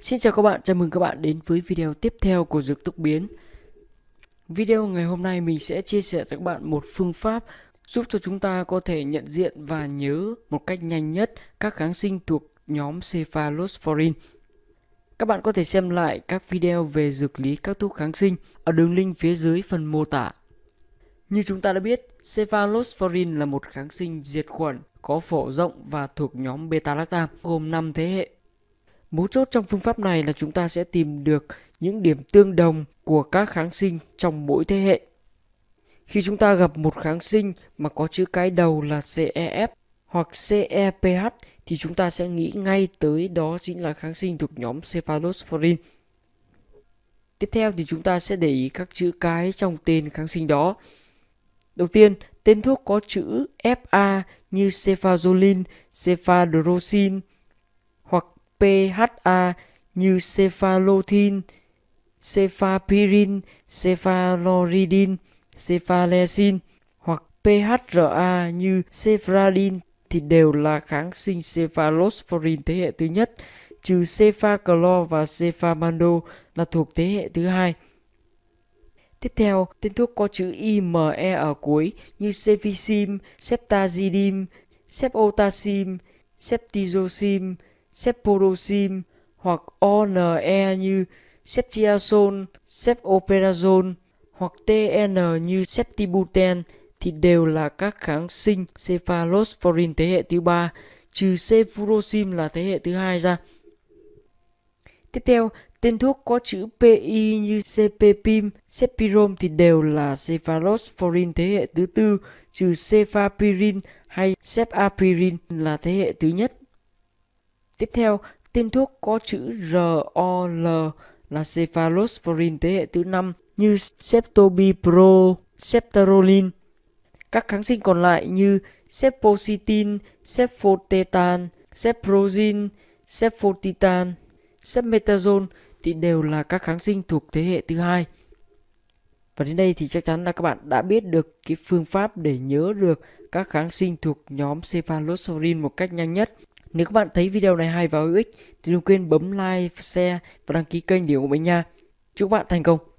Xin chào các bạn, chào mừng các bạn đến với video tiếp theo của Dược Tốc Biến Video ngày hôm nay mình sẽ chia sẻ cho các bạn một phương pháp giúp cho chúng ta có thể nhận diện và nhớ một cách nhanh nhất các kháng sinh thuộc nhóm cephalosporin các bạn có thể xem lại các video về dược lý các thuốc kháng sinh ở đường link phía dưới phần mô tả. Như chúng ta đã biết, cephalosporin là một kháng sinh diệt khuẩn có phổ rộng và thuộc nhóm beta-lactam gồm 5 thế hệ Mấu chốt trong phương pháp này là chúng ta sẽ tìm được những điểm tương đồng của các kháng sinh trong mỗi thế hệ. Khi chúng ta gặp một kháng sinh mà có chữ cái đầu là CEF hoặc CEPH thì chúng ta sẽ nghĩ ngay tới đó chính là kháng sinh thuộc nhóm cephalosporin. Tiếp theo thì chúng ta sẽ để ý các chữ cái trong tên kháng sinh đó. Đầu tiên, tên thuốc có chữ FA như cefazolin, cefadrosin, PHA như cephalothin, cefapirin, cefaloridin, cefalexin hoặc PHRA như cefradin thì đều là kháng sinh cephalosporin thế hệ thứ nhất, trừ cefaclor và cephamando là thuộc thế hệ thứ hai. Tiếp theo, tên thuốc có chữ IME ở cuối như cefficim, ceftazidime, ceftotacim, ceftizocim, cefuroxim hoặc ONE như ceftriaxone, cefoperazone hoặc TN như ceftibutan thì đều là các kháng sinh cephalosporin thế hệ thứ ba, trừ cefuroxim là thế hệ thứ hai ra. Tiếp theo, tên thuốc có chữ PI như cpepim, cepirom thì đều là cephalosporin thế hệ thứ tư, trừ cefapirin hay cefapirin là thế hệ thứ nhất. Tiếp theo, tên thuốc có chữ ROL là cephalosporin thế hệ thứ 5 như Ceptobipro, Ceftaroline. Các kháng sinh còn lại như Cepositin, Cefotetan, Ceprozin, Cefotitan, Cefmetazone thì đều là các kháng sinh thuộc thế hệ thứ hai. Và đến đây thì chắc chắn là các bạn đã biết được cái phương pháp để nhớ được các kháng sinh thuộc nhóm cephalosporin một cách nhanh nhất. Nếu các bạn thấy video này hay và hữu ích thì đừng quên bấm like, share và đăng ký kênh để ủng hộ mình nha. Chúc bạn thành công!